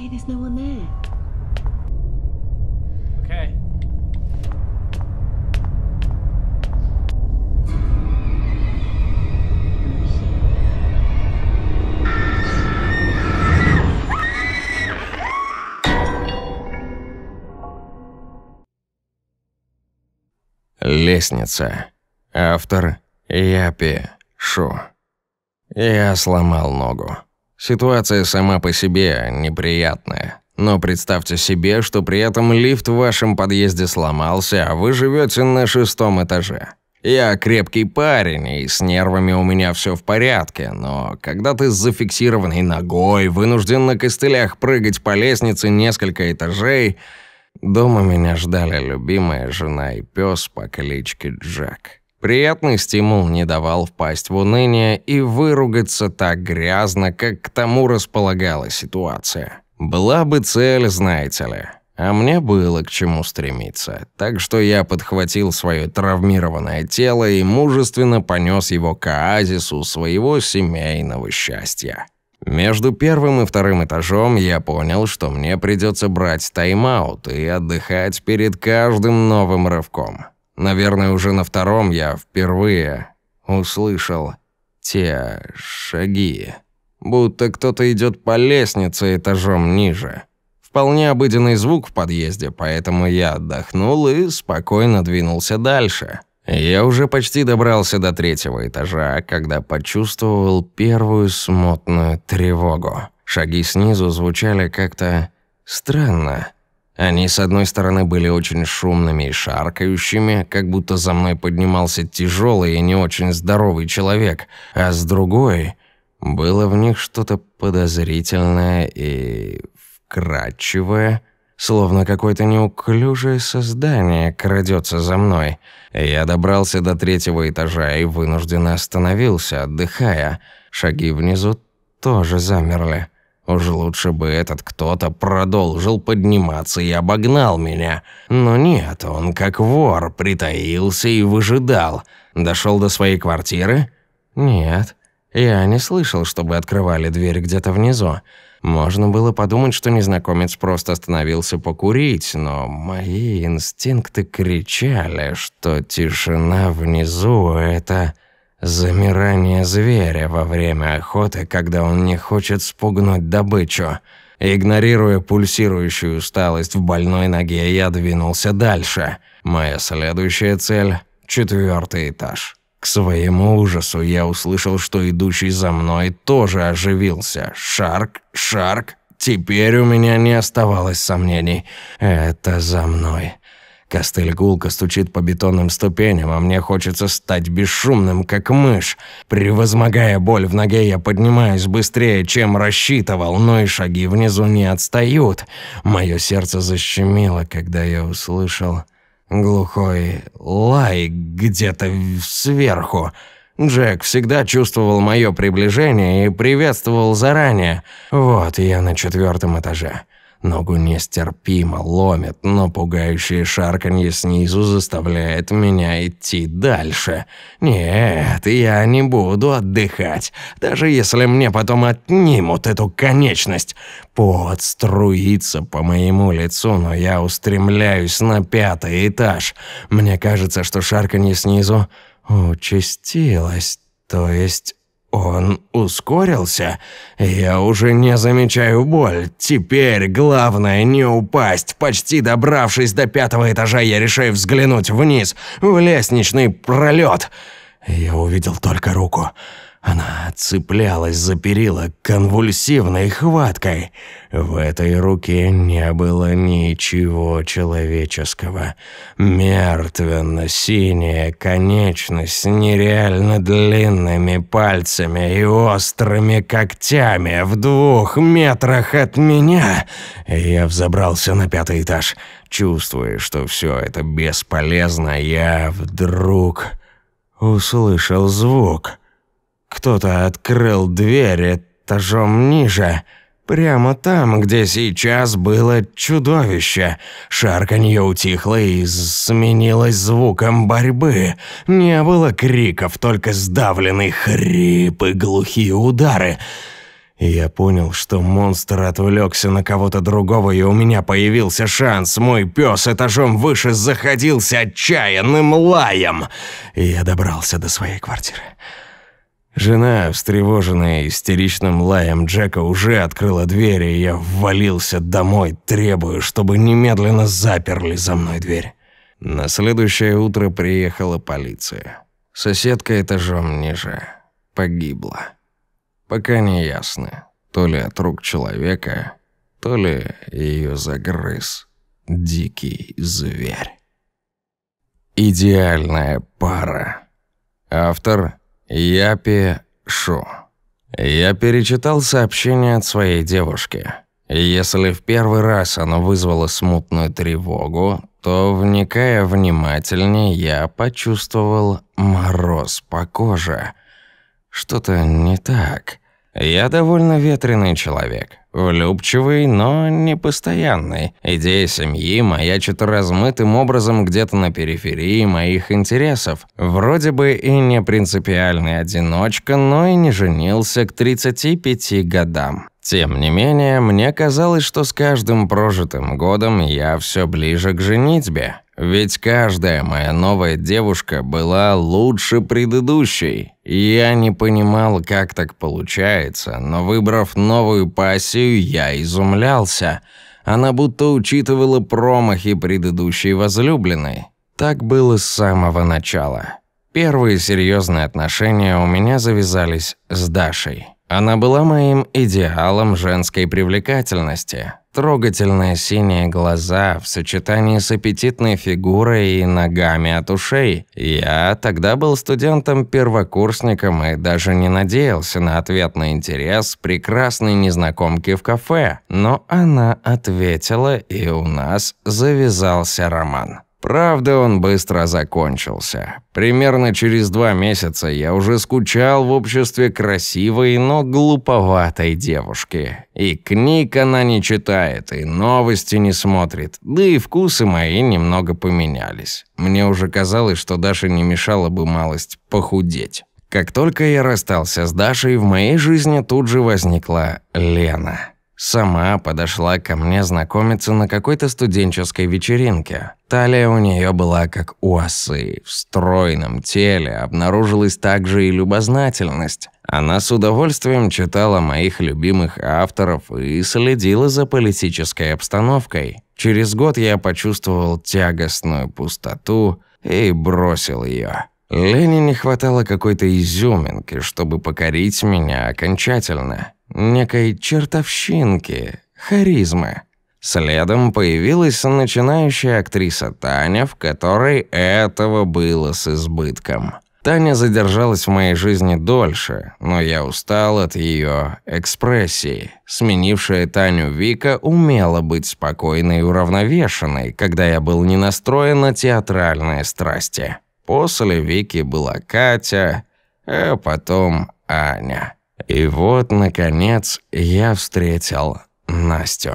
Okay, there's no one there. Okay. Лестница. Автор Япи Шу. Я сломал ногу. Ситуация сама по себе неприятная. Но представьте себе, что при этом лифт в вашем подъезде сломался, а вы живете на шестом этаже. Я крепкий парень, и с нервами у меня все в порядке, но когда ты с зафиксированной ногой вынужден на костылях прыгать по лестнице несколько этажей... Дома меня ждали любимая жена и пес по кличке Джек. Приятный стимул не давал впасть в уныние и выругаться так грязно, как к тому располагала ситуация. Была бы цель, знаете ли. А мне было к чему стремиться, так что я подхватил свое травмированное тело и мужественно понес его к оазису своего семейного счастья. Между первым и вторым этажом я понял, что мне придется брать тайм-аут и отдыхать перед каждым новым рывком. Наверное, уже на втором я впервые услышал те шаги. Будто кто-то идет по лестнице этажом ниже. Вполне обыденный звук в подъезде, поэтому я отдохнул и спокойно двинулся дальше. Я уже почти добрался до третьего этажа, когда почувствовал первую смутную тревогу. Шаги снизу звучали как-то странно. Они, с одной стороны, были очень шумными и шаркающими, как будто за мной поднимался тяжелый и не очень здоровый человек, а с другой было в них что-то подозрительное и вкрадчивое, словно какое-то неуклюжее создание крадется за мной. Я добрался до третьего этажа и вынужденно остановился, отдыхая. Шаги внизу тоже замерли. Уж лучше бы этот кто-то продолжил подниматься и обогнал меня. Но нет, он как вор притаился и выжидал. Дошел до своей квартиры? Нет. Я не слышал, чтобы открывали дверь где-то внизу. Можно было подумать, что незнакомец просто остановился покурить, но мои инстинкты кричали, что тишина внизу — это Замирание зверя во время охоты, когда он не хочет спугнуть добычу. Игнорируя пульсирующую усталость в больной ноге, я двинулся дальше. Моя следующая цель – четвертый этаж. К своему ужасу я услышал, что идущий за мной тоже оживился. «Шарк! Шарк!» Теперь у меня не оставалось сомнений. «Это за мной!» Костыль гулко стучит по бетонным ступеням, а мне хочется стать бесшумным, как мышь. Превозмогая боль в ноге, я поднимаюсь быстрее, чем рассчитывал, но и шаги внизу не отстают. Мое сердце защемило, когда я услышал глухой лай где-то сверху. Джек всегда чувствовал мое приближение и приветствовал заранее. Вот я на четвертом этаже. Ногу нестерпимо ломит, но пугающее шарканье снизу заставляет меня идти дальше. Нет, я не буду отдыхать, даже если мне потом отнимут эту конечность. Пот струится по моему лицу, но я устремляюсь на пятый этаж. Мне кажется, что шарканье снизу участилось, то есть он ускорился. Я уже не замечаю боль. Теперь главное не упасть. Почти добравшись до пятого этажа, я решаю взглянуть вниз, в лестничный пролет. Я увидел только руку. Она цеплялась за перила конвульсивной хваткой. В этой руке не было ничего человеческого. Мертвенно-синяя конечность с нереально длинными пальцами и острыми когтями в двух метрах от меня. Я взобрался на пятый этаж. Чувствуя, что все это бесполезно, я вдруг услышал звук — кто-то открыл дверь этажом ниже, прямо там, где сейчас было чудовище. Шарканье утихло и сменилось звуком борьбы. Не было криков, только сдавленный хрип и глухие удары. Я понял, что монстр отвлекся на кого-то другого, и у меня появился шанс. Мой пес этажом выше заходился отчаянным лаем. Я добрался до своей квартиры. Жена, встревоженная истеричным лаем Джека, уже открыла дверь, и я ввалился домой, требуя, чтобы немедленно заперли за мной дверь. На следующее утро приехала полиция. Соседка этажом ниже погибла. Пока не ясно, то ли от рук человека, то ли ее загрыз дикий зверь. Идеальная пара. Автор я пишу. Я перечитал сообщение от своей девушки. Если в первый раз оно вызвало смутную тревогу, то, вникая внимательнее, я почувствовал мороз по коже. Что-то не так. Я довольно ветреный человек, влюбчивый, но непостоянный. Идея семьи маячит размытым образом где-то на периферии моих интересов. Вроде бы и не принципиальный одиночка, но и не женился к 35 годам. Тем не менее, мне казалось, что с каждым прожитым годом я все ближе к женитьбе. Ведь каждая моя новая девушка была лучше предыдущей. я не понимал, как так получается, но выбрав новую пассию, я изумлялся. Она будто учитывала промахи предыдущей возлюбленной. Так было с самого начала. Первые серьезные отношения у меня завязались с Дашей. Она была моим идеалом женской привлекательности. Трогательные синие глаза в сочетании с аппетитной фигурой и ногами от ушей. Я тогда был студентом-первокурсником и даже не надеялся на ответный интерес прекрасной незнакомки в кафе. Но она ответила, и у нас завязался роман. Правда, он быстро закончился. Примерно через два месяца я уже скучал в обществе красивой, но глуповатой девушки. И книг она не читает, и новости не смотрит, да и вкусы мои немного поменялись. Мне уже казалось, что Даша не мешала бы малость похудеть. Как только я расстался с Дашей, в моей жизни тут же возникла Лена. Сама подошла ко мне знакомиться на какой-то студенческой вечеринке. Талия у нее была как у осы. В стройном теле обнаружилась также и любознательность. Она с удовольствием читала моих любимых авторов и следила за политической обстановкой. Через год я почувствовал тягостную пустоту и бросил ее. Лене не хватало какой-то изюминки, чтобы покорить меня окончательно некой чертовщинки, харизмы. Следом появилась начинающая актриса Таня, в которой этого было с избытком. Таня задержалась в моей жизни дольше, но я устал от ее экспрессии. Сменившая Таню Вика умела быть спокойной и уравновешенной, когда я был не настроен на театральные страсти. После Вики была Катя, а потом Аня. И вот, наконец, я встретил Настю.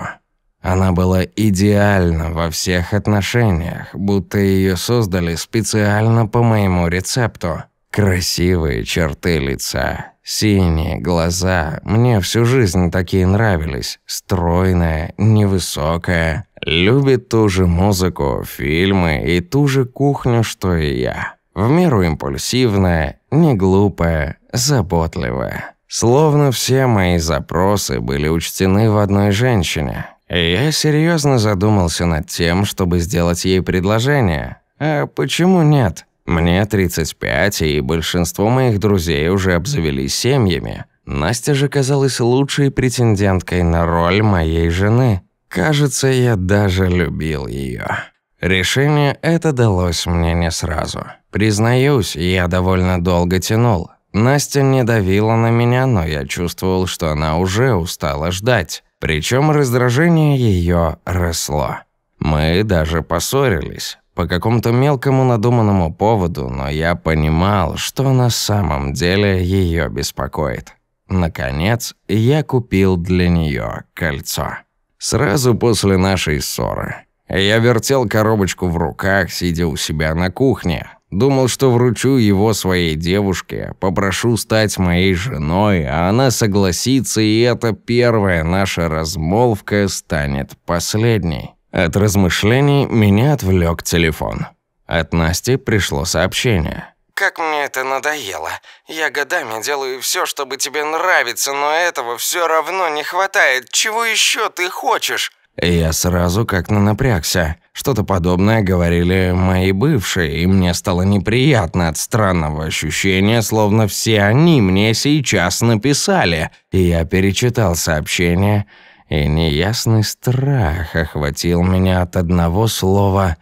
Она была идеальна во всех отношениях, будто ее создали специально по моему рецепту. Красивые черты лица, синие глаза, мне всю жизнь такие нравились. Стройная, невысокая, любит ту же музыку, фильмы и ту же кухню, что и я. В меру импульсивная, неглупая, заботливая. Словно все мои запросы были учтены в одной женщине. И я серьезно задумался над тем, чтобы сделать ей предложение. А почему нет? Мне 35, и большинство моих друзей уже обзавелись семьями. Настя же казалась лучшей претенденткой на роль моей жены. Кажется, я даже любил ее. Решение это далось мне не сразу. Признаюсь, я довольно долго тянул. Настя не давила на меня, но я чувствовал, что она уже устала ждать. Причем раздражение ее росло. Мы даже поссорились. По какому-то мелкому надуманному поводу, но я понимал, что на самом деле ее беспокоит. Наконец, я купил для нее кольцо. Сразу после нашей ссоры. Я вертел коробочку в руках, сидя у себя на кухне. Думал, что вручу его своей девушке, попрошу стать моей женой, а она согласится, и эта первая наша размолвка станет последней. От размышлений меня отвлек телефон. От Насти пришло сообщение. «Как мне это надоело. Я годами делаю все, чтобы тебе нравиться, но этого все равно не хватает. Чего еще ты хочешь?» Я сразу как-то напрягся. Что-то подобное говорили мои бывшие, и мне стало неприятно от странного ощущения, словно все они мне сейчас написали. И я перечитал сообщение, и неясный страх охватил меня от одного слова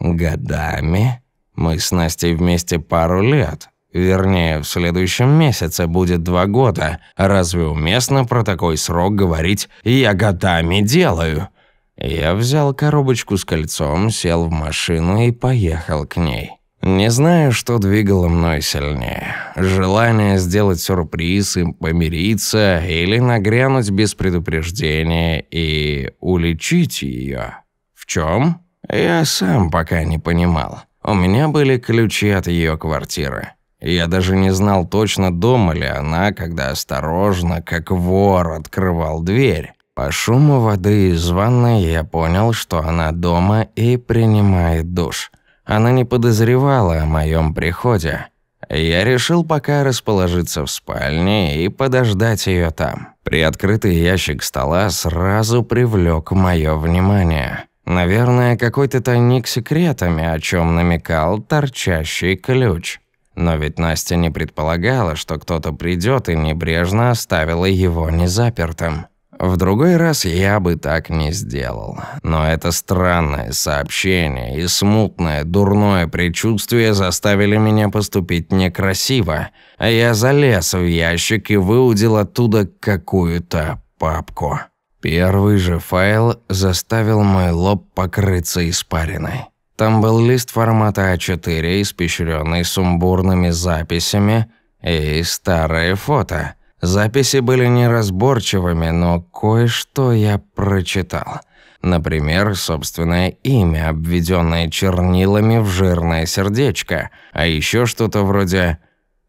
«годами». Мы с Настей вместе пару лет, Вернее, в следующем месяце будет два года. Разве уместно про такой срок говорить «я годами делаю»? Я взял коробочку с кольцом, сел в машину и поехал к ней. Не знаю, что двигало мной сильнее. Желание сделать сюрприз и помириться, или нагрянуть без предупреждения и уличить ее. В чем? Я сам пока не понимал. У меня были ключи от ее квартиры. Я даже не знал точно, дома ли она, когда осторожно, как вор, открывал дверь. По шуму воды из ванной я понял, что она дома и принимает душ. Она не подозревала о моем приходе. Я решил пока расположиться в спальне и подождать ее там. Приоткрытый ящик стола сразу привлек мое внимание. Наверное, какой-то тайник с секретами, о чем намекал торчащий ключ. Но ведь Настя не предполагала, что кто-то придет и небрежно оставила его незапертым. В другой раз я бы так не сделал. Но это странное сообщение и смутное, дурное предчувствие заставили меня поступить некрасиво. А я залез в ящик и выудил оттуда какую-то папку. Первый же файл заставил мой лоб покрыться испариной. Там был лист формата А4, испещренный сумбурными записями и старое фото. Записи были неразборчивыми, но кое-что я прочитал. Например, собственное имя, обведенное чернилами в жирное сердечко, а еще что-то вроде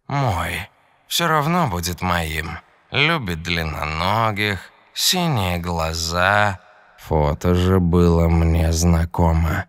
«Мой. Все равно будет моим. Любит длинноногих, синие глаза». Фото же было мне знакомо.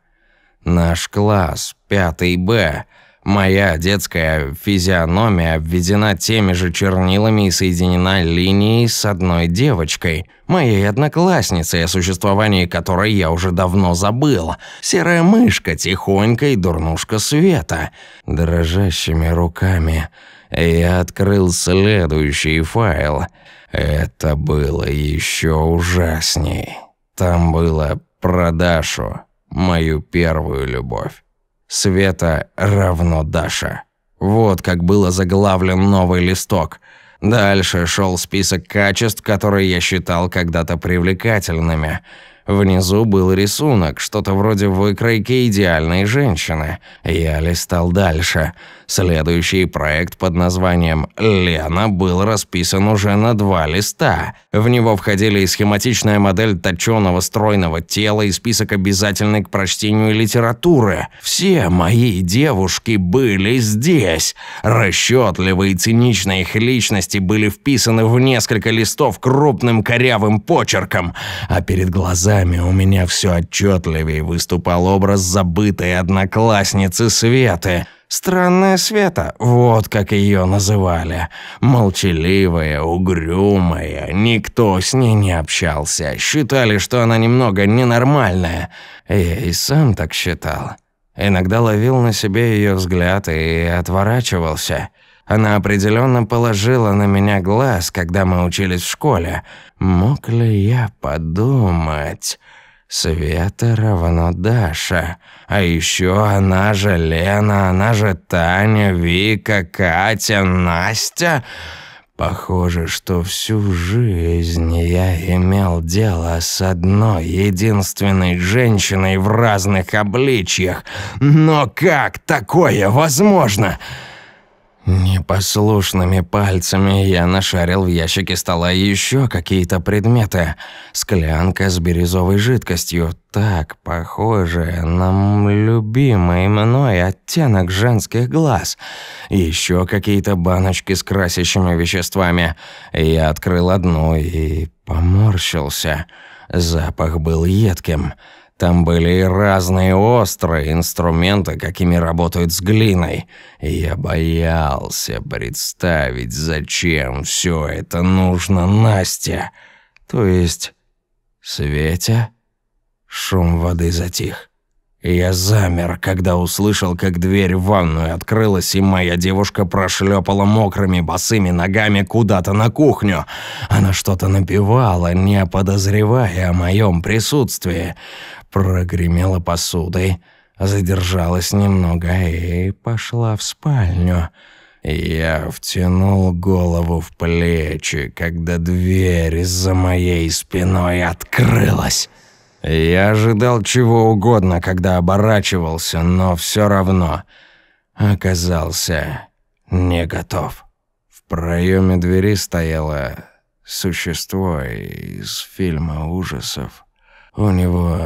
Наш класс, 5 Б. Моя детская физиономия обведена теми же чернилами и соединена линией с одной девочкой, моей одноклассницей, о существовании которой я уже давно забыл. Серая мышка, тихонько и дурнушка света. Дрожащими руками я открыл следующий файл. Это было еще ужасней. Там было про Дашу мою первую любовь. Света равно Даша. Вот как было заглавлен новый листок. Дальше шел список качеств, которые я считал когда-то привлекательными. Внизу был рисунок, что-то вроде выкройки идеальной женщины. Я листал дальше. Следующий проект под названием «Лена» был расписан уже на два листа. В него входили и схематичная модель точеного стройного тела и список обязательной к прочтению литературы. Все мои девушки были здесь. Расчетливые и циничные их личности были вписаны в несколько листов крупным корявым почерком. А перед глазами у меня все отчетливее выступал образ забытой одноклассницы Светы – Странная Света, вот как ее называли. Молчаливая, угрюмая, никто с ней не общался. Считали, что она немного ненормальная. Я и сам так считал. Иногда ловил на себе ее взгляд и отворачивался. Она определенно положила на меня глаз, когда мы учились в школе. Мог ли я подумать? Света равно Даша. А еще она же Лена, она же Таня, Вика, Катя, Настя. Похоже, что всю жизнь я имел дело с одной единственной женщиной в разных обличьях. Но как такое возможно?» Непослушными пальцами я нашарил в ящике стола еще какие-то предметы. Склянка с бирюзовой жидкостью, так похожая на любимый мной оттенок женских глаз. Еще какие-то баночки с красящими веществами. Я открыл одну и поморщился. Запах был едким. Там были и разные острые инструменты, какими работают с глиной. И я боялся представить, зачем все это нужно Насте. То есть... Свете? Шум воды затих. Я замер, когда услышал, как дверь в ванную открылась, и моя девушка прошлепала мокрыми босыми ногами куда-то на кухню. Она что-то напевала, не подозревая о моем присутствии прогремела посудой, задержалась немного и пошла в спальню. Я втянул голову в плечи, когда дверь за моей спиной открылась. Я ожидал чего угодно, когда оборачивался, но все равно оказался не готов. В проеме двери стояло существо из фильма ужасов. У него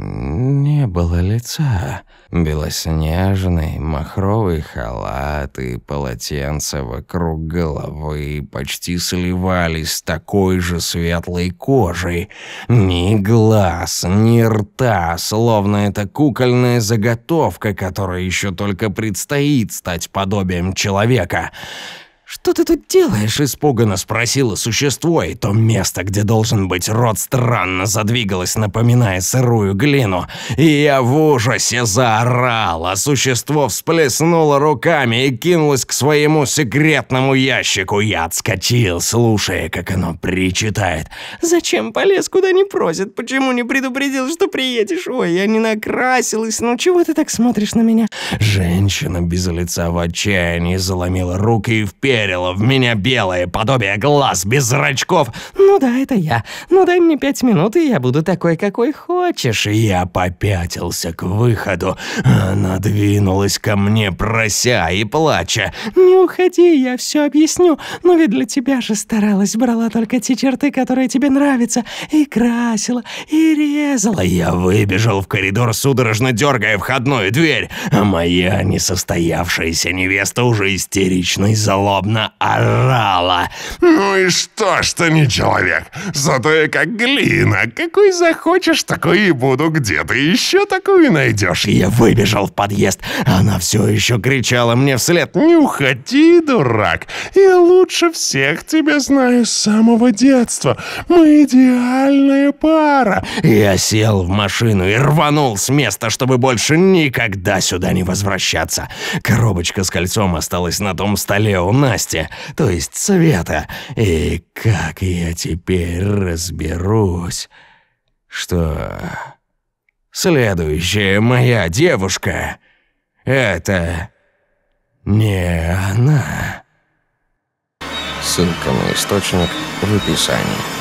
не было лица. Белоснежный, махровый халат и полотенце вокруг головы почти сливались с такой же светлой кожей. Ни глаз, ни рта, словно это кукольная заготовка, которая еще только предстоит стать подобием человека. «Что ты тут делаешь?» – испуганно спросило существо, и то место, где должен быть рот, странно задвигалось, напоминая сырую глину. И я в ужасе заорал, а существо всплеснуло руками и кинулось к своему секретному ящику. Я отскочил, слушая, как оно причитает. «Зачем полез, куда не просит? Почему не предупредил, что приедешь? Ой, я не накрасилась, ну чего ты так смотришь на меня?» Женщина без лица в отчаянии заломила руки и вперед верила в меня белое подобие глаз без зрачков. Ну да, это я. Ну дай мне пять минут, и я буду такой, какой хочешь. И я попятился к выходу. Она двинулась ко мне, прося и плача. Не уходи, я все объясню. Но ведь для тебя же старалась, брала только те черты, которые тебе нравятся. И красила, и резала. Я выбежал в коридор, судорожно дергая входную дверь. А моя несостоявшаяся невеста уже истеричной злобной жалобно орала. «Ну и что, что не человек? Зато я как глина. Какой захочешь, такой и буду. Где ты еще такую найдешь?» Я выбежал в подъезд. Она все еще кричала мне вслед. «Не уходи, дурак. Я лучше всех тебя знаю с самого детства. Мы идеальная пара». Я сел в машину и рванул с места, чтобы больше никогда сюда не возвращаться. Коробочка с кольцом осталась на том столе у нас власти, то есть света. И как я теперь разберусь, что... Следующая моя девушка — это не она. Ссылка на источник в описании.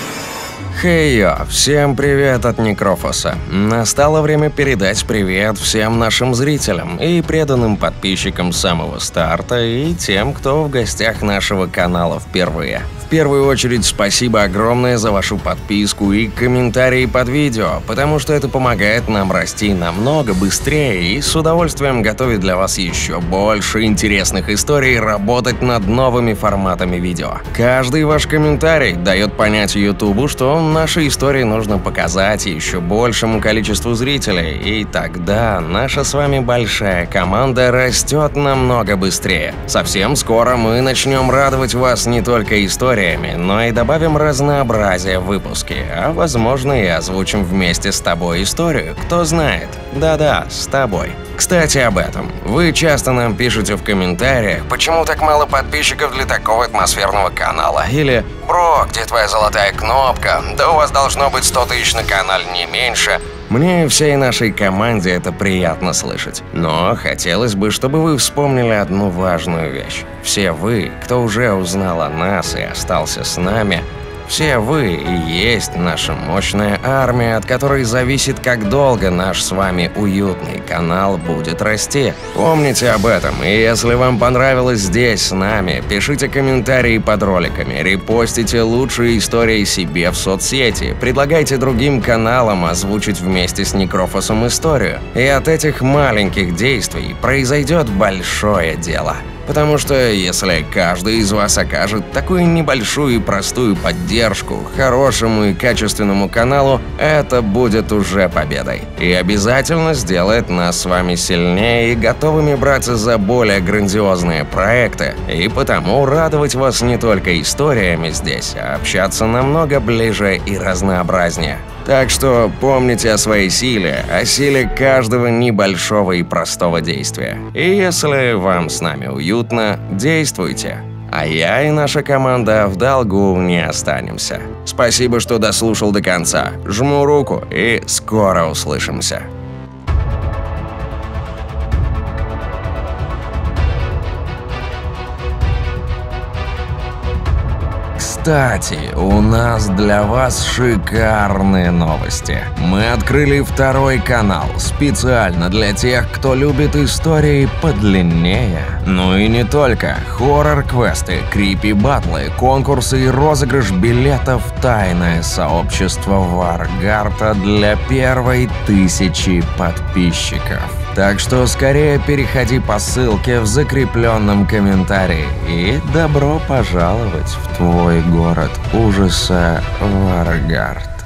Хейо, всем привет от Некрофоса. Настало время передать привет всем нашим зрителям и преданным подписчикам самого старта и тем, кто в гостях нашего канала впервые. В первую очередь спасибо огромное за вашу подписку и комментарии под видео, потому что это помогает нам расти намного быстрее и с удовольствием готовить для вас еще больше интересных историй и работать над новыми форматами видео. Каждый ваш комментарий дает понять Ютубу, что он Нашей истории нужно показать еще большему количеству зрителей, и тогда наша с вами большая команда растет намного быстрее. Совсем скоро мы начнем радовать вас не только историями, но и добавим разнообразие в выпуске, а возможно и озвучим вместе с тобой историю, кто знает. Да-да, с тобой. Кстати, об этом. Вы часто нам пишете в комментариях, почему так мало подписчиков для такого атмосферного канала, или «Бро, где твоя золотая кнопка? Да у вас должно быть 100 тысяч на канале, не меньше. Мне и всей нашей команде это приятно слышать. Но хотелось бы, чтобы вы вспомнили одну важную вещь. Все вы, кто уже узнал о нас и остался с нами, все вы и есть наша мощная армия, от которой зависит, как долго наш с вами уютный канал будет расти. Помните об этом, и если вам понравилось здесь с нами, пишите комментарии под роликами, репостите лучшие истории себе в соцсети, предлагайте другим каналам озвучить вместе с Некрофосом историю. И от этих маленьких действий произойдет большое дело. Потому что если каждый из вас окажет такую небольшую и простую поддержку хорошему и качественному каналу, это будет уже победой. И обязательно сделает нас с вами сильнее и готовыми браться за более грандиозные проекты. И потому радовать вас не только историями здесь, а общаться намного ближе и разнообразнее. Так что помните о своей силе, о силе каждого небольшого и простого действия. И если вам с нами уютно, действуйте. А я и наша команда в долгу не останемся. Спасибо, что дослушал до конца. Жму руку и скоро услышимся. Кстати, у нас для вас шикарные новости. Мы открыли второй канал специально для тех, кто любит истории подлиннее. Ну и не только. Хоррор-квесты, крипи-батлы, конкурсы и розыгрыш билетов «Тайное сообщество Варгарта» для первой тысячи подписчиков. Так что скорее переходи по ссылке в закрепленном комментарии. И добро пожаловать в твой город ужаса Варгард.